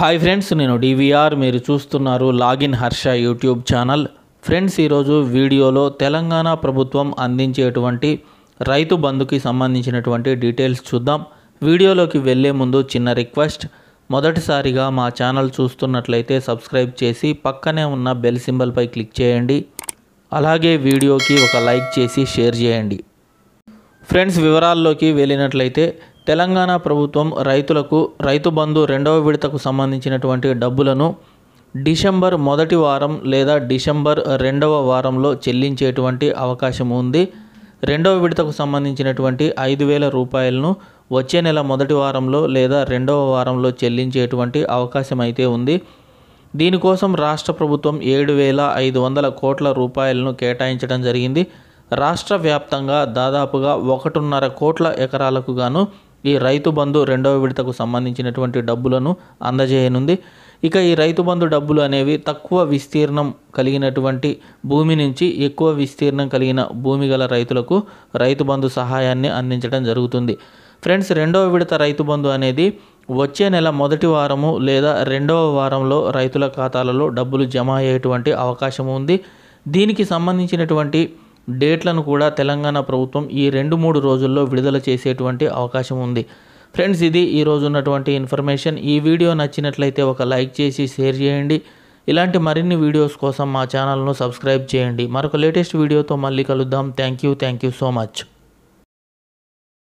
hi friends నేను DVR మీరు చూస్తున్నారు login Harsha YouTube channel friends ఈరోజు వీడియోలో తెలంగాణ ప్రభుత్వం అందించేటువంటి రైతు బంధుకి సంబంధించినటువంటి డీటెయిల్స్ చూద్దాం వీడియోలోకి వెళ్ళే ముందు చిన్న రిక్వెస్ట్ మొదటిసారిగా మా ఛానల్ చూస్తున్నట్లయితే సబ్స్క్రైబ్ చేసి పక్కనే ఉన్న బెల్ సింబల్పై క్లిక్ చేయండి అలాగే వీడియోకి ఒక లైక్ చేసి షేర్ చేయండి ఫ్రెండ్స్ వివరాల్లోకి వెళ్ళినట్లయితే తెలంగాణ ప్రభుత్వం రైతులకు రైతు బంధు రెండవ విడతకు సంబంధించినటువంటి డబ్బులను డిసెంబర్ మొదటి వారం లేదా డిసెంబర్ రెండవ వారంలో చెల్లించేటువంటి అవకాశం ఉంది రెండవ విడతకు సంబంధించినటువంటి ఐదు వేల రూపాయలను వచ్చే నెల మొదటి వారంలో లేదా రెండవ వారంలో చెల్లించేటువంటి అవకాశం అయితే ఉంది దీనికోసం రాష్ట్ర ప్రభుత్వం ఏడు వేల ఐదు వందల కోట్ల రూపాయలను కేటాయించడం జరిగింది రాష్ట్ర వ్యాప్తంగా దాదాపుగా ఒకటిన్నర కోట్ల ఎకరాలకు గాను ఈ రైతు బంధు రెండవ విడతకు సంబంధించినటువంటి డబ్బులను అందజేయనుంది ఇక ఈ రైతు బంధు డబ్బులు అనేవి తక్కువ విస్తీర్ణం కలిగినటువంటి భూమి నుంచి ఎక్కువ విస్తీర్ణం కలిగిన భూమి గల రైతులకు రైతు బంధు సహాయాన్ని అందించడం జరుగుతుంది ఫ్రెండ్స్ రెండవ విడత రైతు బంధు అనేది వచ్చే నెల మొదటి వారము లేదా రెండవ వారంలో రైతుల ఖాతాలలో డబ్బులు జమ అయ్యేటువంటి అవకాశం ఉంది దీనికి సంబంధించినటువంటి డేట్లను కూడా తెలంగాణ ప్రభుత్వం ఈ రెండు మూడు రోజుల్లో విడుదల చేసేటువంటి అవకాశం ఉంది ఫ్రెండ్స్ ఇది ఈరోజు ఉన్నటువంటి ఇన్ఫర్మేషన్ ఈ వీడియో నచ్చినట్లయితే ఒక లైక్ చేసి షేర్ చేయండి ఇలాంటి మరిన్ని వీడియోస్ కోసం మా ఛానల్ను సబ్స్క్రైబ్ చేయండి మరొక లేటెస్ట్ వీడియోతో మళ్ళీ కలుద్దాం thank you thank you so much